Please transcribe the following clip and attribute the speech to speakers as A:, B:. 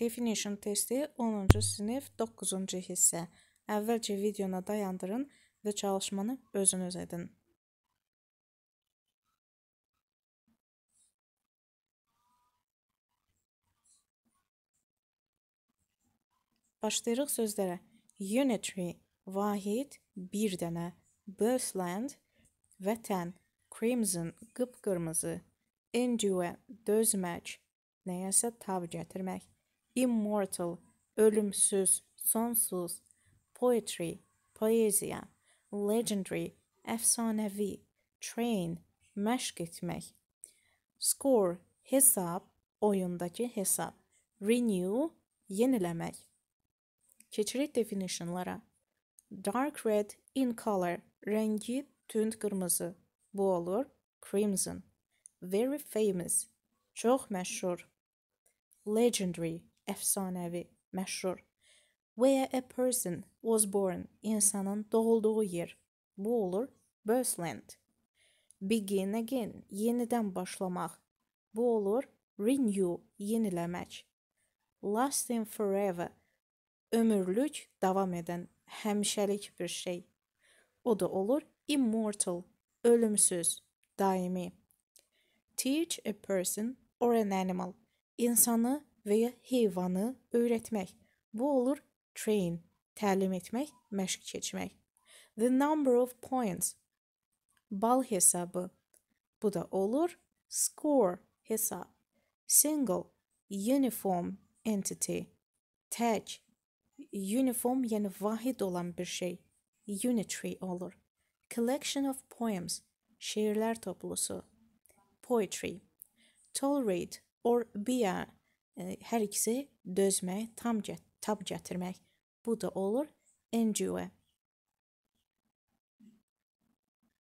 A: Definition testi 10-cu sinif 9-cu hissə. Əvvəlcə videona dayandırın və çalışmanı özünüz edin. Başlayırıq sözlərə. Unitary vahid 1 dənə, Birthland vətən, Crimson qıpqırmızı, endure dözmək, nəyəsə tab gətirmək immortal, ölümsüz, sonsuz, poetry, poeziya, legendary, əfsanəvi, train, məşq etmək. Score, hesab, oyundakı hesab. Renew, yeniləmək. Keçirik definitionlara. Dark red in color, rəngi tünd qırmızı. Bu olur crimson. Very famous, çox məşhur. Legendary, əfsanəvi, məşhur. Where a person was born, insanın doğulduğu yer. Bu olur birthland. Begin again, yenidən başlamaq. Bu olur renew, yeniləmək. Lasting forever, ömürlük, davam edən, həmişəlik bir şey. O da olur immortal, ölümsüz, daimi. Teach a person or an animal, insanı veya heyvanı öğretmek, Bu olur train, təlim etmek, məşq keçmək. The number of points, bal hesabı. Bu da olur score, hesab. Single, uniform entity. Tək, uniform yəni vahid olan bir şey. Unitary olur. Collection of poems, şiirlər toplusu. Poetry. Tolerate or bear Hər ikisi dözmək, tam, tam gətirmək. Bu da olur NGO.